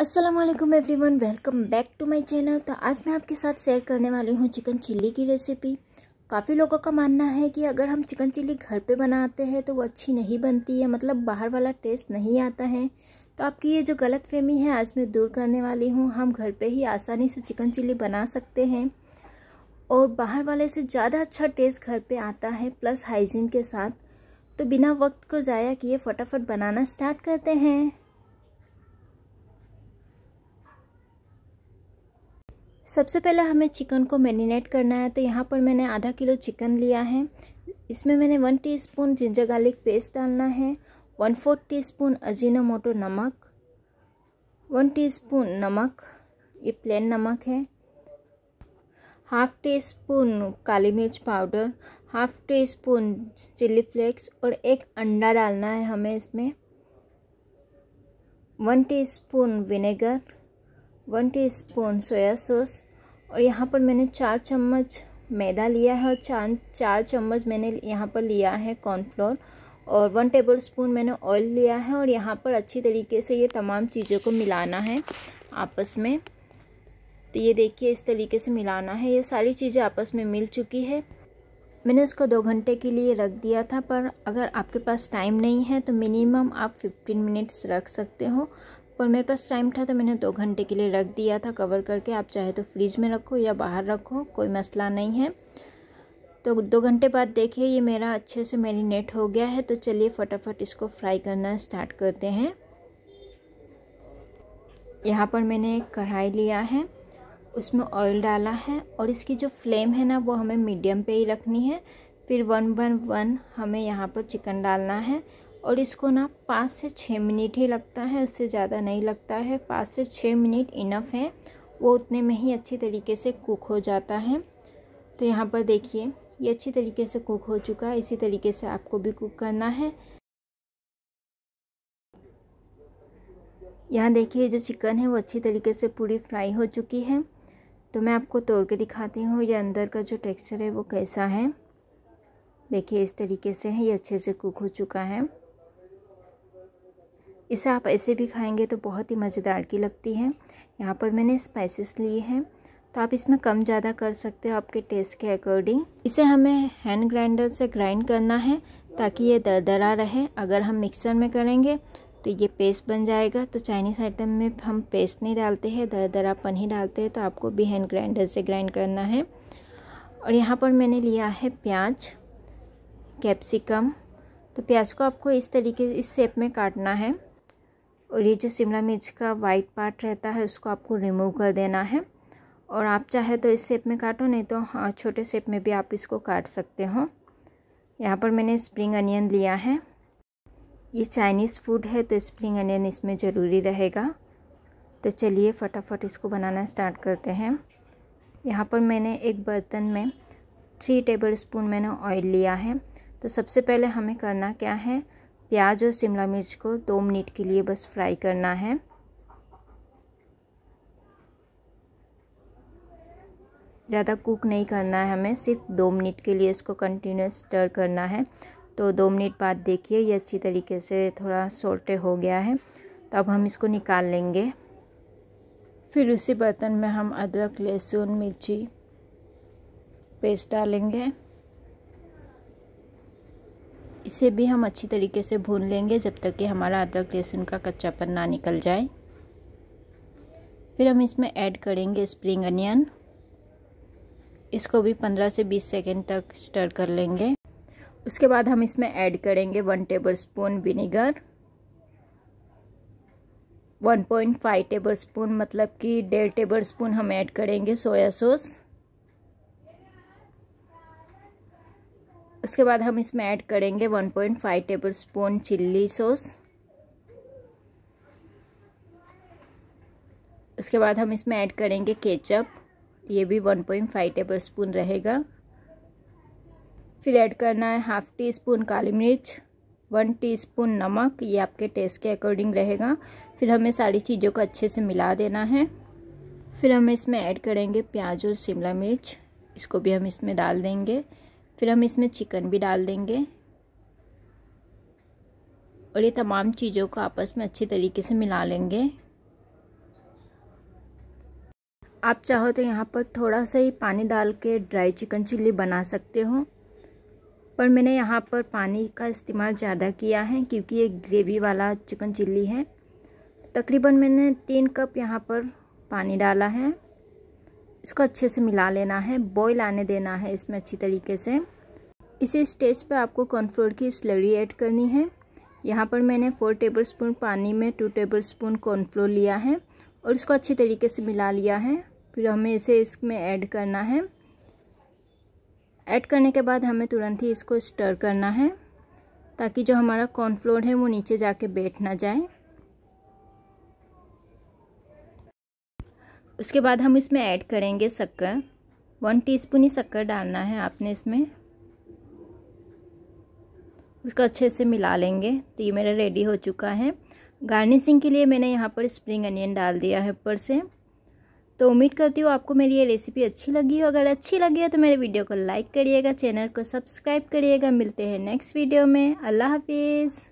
Aslam everyone welcome back to my channel तो आज मैं आपके साथ शेयर करने वाली हूँ चिकन चिल्ली की रेसिपी काफ़ी लोगों का मानना है कि अगर हम चिकन चिल्ली घर पे बनाते हैं तो वो अच्छी नहीं बनती है मतलब बाहर वाला टेस्ट नहीं आता है तो आपकी ये जो गलत फहमी है आज मैं दूर करने वाली हूँ हम घर पे ही आसानी से चिकन चिल्ली बना सकते हैं और बाहर वाले से ज़्यादा अच्छा टेस्ट घर पर आता है प्लस हाइजीन के साथ तो बिना वक्त को ज़ाया किए फटाफट बनाना स्टार्ट करते हैं सबसे पहले हमें चिकन को मैरिनेट करना है तो यहाँ पर मैंने आधा किलो चिकन लिया है इसमें मैंने one teaspoon ginger garlic paste डालना है वन फोर्थ टीस्पून अजीनोमोटो नमक वन टीस्पून नमक ये प्लेन नमक है हाफ टी स्पून काली मिर्च powder half teaspoon chilli flakes और एक अंडा डालना है हमें इसमें one teaspoon vinegar one teaspoon soya sauce और यहाँ पर मैंने चार चम्मच मैदा लिया है और चार चार चम्मच मैंने यहाँ पर लिया है कॉर्नफ्लोर और वन टेबल स्पून मैंने ऑयल लिया है और यहाँ पर अच्छी तरीके से ये तमाम चीज़ों को मिलाना है आपस में तो ये देखिए इस तरीके से मिलाना है ये सारी चीज़ें आपस में मिल चुकी है मैंने इसको दो घंटे के लिए रख दिया था पर अगर आपके पास टाइम नहीं है तो मिनिमम आप 15 मिनट्स रख सकते हो और मेरे पास टाइम था तो मैंने दो घंटे के लिए रख दिया था कवर करके आप चाहे तो फ्रिज में रखो या बाहर रखो कोई मसला नहीं है तो दो घंटे बाद देखिए ये मेरा अच्छे से मेरीनेट हो गया है तो चलिए फटाफट इसको फ्राई करना स्टार्ट करते हैं यहाँ पर मैंने एक कढ़ाई लिया है उसमें ऑयल डाला है और इसकी जो फ्लेम है ना वो हमें मीडियम पे ही रखनी है फिर वन वन वन हमें यहाँ पर चिकन डालना है और इसको ना पाँच से छः मिनट ही लगता है उससे ज़्यादा नहीं लगता है पाँच से छः मिनट इनफ है वो उतने में ही अच्छी तरीके से कुक हो जाता है तो यहाँ पर देखिए ये अच्छी तरीके से कुक हो चुका है इसी तरीके से आपको भी कुक करना है यहाँ देखिए जो चिकन है वो अच्छी तरीके से पूरी फ्राई हो चुकी है तो मैं आपको तोड़ के दिखाती हूँ ये अंदर का जो टेक्सचर है वो कैसा है देखिए इस तरीके से है ये अच्छे से कुक हो चुका है इसे आप ऐसे भी खाएंगे तो बहुत ही मज़ेदार की लगती है यहाँ पर मैंने स्पाइसेस लिए हैं तो आप इसमें कम ज़्यादा कर सकते हो आपके टेस्ट के अकॉर्डिंग इसे हमें हैंड ग्राइंडर से ग्राइंड करना है ताकि ये दरदरा रहे अगर हम मिक्सर में करेंगे तो ये पेस्ट बन जाएगा तो चाइनीज़ आइटम में हम पेस्ट नहीं डालते हैं दरदरापन ही डालते हैं तो आपको भी हैंड ग्राइंडर से ग्राइंड करना है और यहाँ पर मैंने लिया है प्याज कैप्सिकम तो प्याज को आपको इस तरीके इस शेप में काटना है और ये जो शिमला मिर्च का वाइट पार्ट रहता है उसको आपको रिमूव कर देना है और आप चाहे तो इस शेप में काटो नहीं तो हाँ छोटे शेप में भी आप इसको काट सकते हो यहाँ पर मैंने स्प्रिंग अनियन लिया है ये चाइनीज़ फूड है तो स्प्रिंग अनियन इसमें ज़रूरी रहेगा तो चलिए फटाफट इसको बनाना स्टार्ट करते हैं यहाँ पर मैंने एक बर्तन में थ्री टेबल स्पून मैंने ऑयल लिया है तो सबसे पहले हमें करना क्या है प्याज और शिमला मिर्च को दो मिनट के लिए बस फ्राई करना है ज़्यादा कुक नहीं करना है हमें सिर्फ दो मिनट के लिए इसको कंटिन्यूस स्टर करना है तो दो मिनट बाद देखिए ये अच्छी तरीके से थोड़ा सोटे हो गया है तो अब हम इसको निकाल लेंगे फिर उसी बर्तन में हम अदरक लहसुन मिर्ची पेस्ट डालेंगे इसे भी हम अच्छी तरीके से भून लेंगे जब तक कि हमारा अदरक लहसुन का कच्चापन ना निकल जाए फिर हम इसमें ऐड करेंगे स्प्रिंग अनियन इसको भी 15 से 20 सेकेंड तक स्टर कर लेंगे उसके बाद हम इसमें ऐड करेंगे one tablespoon vinegar 1.5 tablespoon मतलब कि डेढ़ टेबल स्पून हम ऐड करेंगे सोया सॉस उसके बाद हम इसमें ऐड करेंगे 1.5 स्पून चिल्ली सॉस उसके बाद हम इसमें ऐड करेंगे केचप ये भी 1.5 स्पून रहेगा फिर ऐड करना है हाफ़ टी स्पून काली मिर्च वन टीस्पून नमक ये आपके टेस्ट के अकॉर्डिंग रहेगा फिर हमें सारी चीज़ों को अच्छे से मिला देना है फिर हम इसमें ऐड करेंगे प्याज और शिमला मिर्च इसको भी हम इसमें डाल देंगे फिर हम इसमें चिकन भी डाल देंगे और ये तमाम चीज़ों को आपस में अच्छे तरीके से मिला लेंगे आप चाहो तो यहाँ पर थोड़ा सा ही पानी डाल के ड्राई चिकन चिल्ली बना सकते हो पर मैंने यहाँ पर पानी का इस्तेमाल ज़्यादा किया है क्योंकि ये ग्रेवी वाला चिकन चिल्ली है तकरीबन मैंने तीन कप यहाँ पर पानी डाला है इसको अच्छे से मिला लेना है बॉईल आने देना है इसमें अच्छी तरीके से इसी स्टेज पे आपको कॉर्नफ्लोर की स्लरी ऐड करनी है यहाँ पर मैंने फोर टेबलस्पून पानी में टू टेबलस्पून कॉर्नफ्लोर लिया है और इसको अच्छी तरीके से मिला लिया है फिर हमें इसे इसमें ऐड करना है ऐड करने के बाद हमें तुरंत ही इसको स्टर करना है ताकि जो हमारा कॉर्नफ्लोर है वो नीचे जाके बैठ ना जाए उसके बाद हम इसमें ऐड करेंगे शक्कर वन टीस्पून ही शक्कर डालना है आपने इसमें उसको अच्छे से मिला लेंगे तो ये मेरा रेडी हो चुका है गार्निशिंग के लिए मैंने यहाँ पर स्प्रिंग अनियन डाल दिया है ऊपर से तो उम्मीद करती हूँ आपको मेरी ये रेसिपी अच्छी लगी हो अगर अच्छी लगी हो तो मेरे वीडियो को लाइक करिएगा चैनल को सब्सक्राइब करिएगा मिलते हैं नेक्स्ट वीडियो में अल्लाह हाफिज़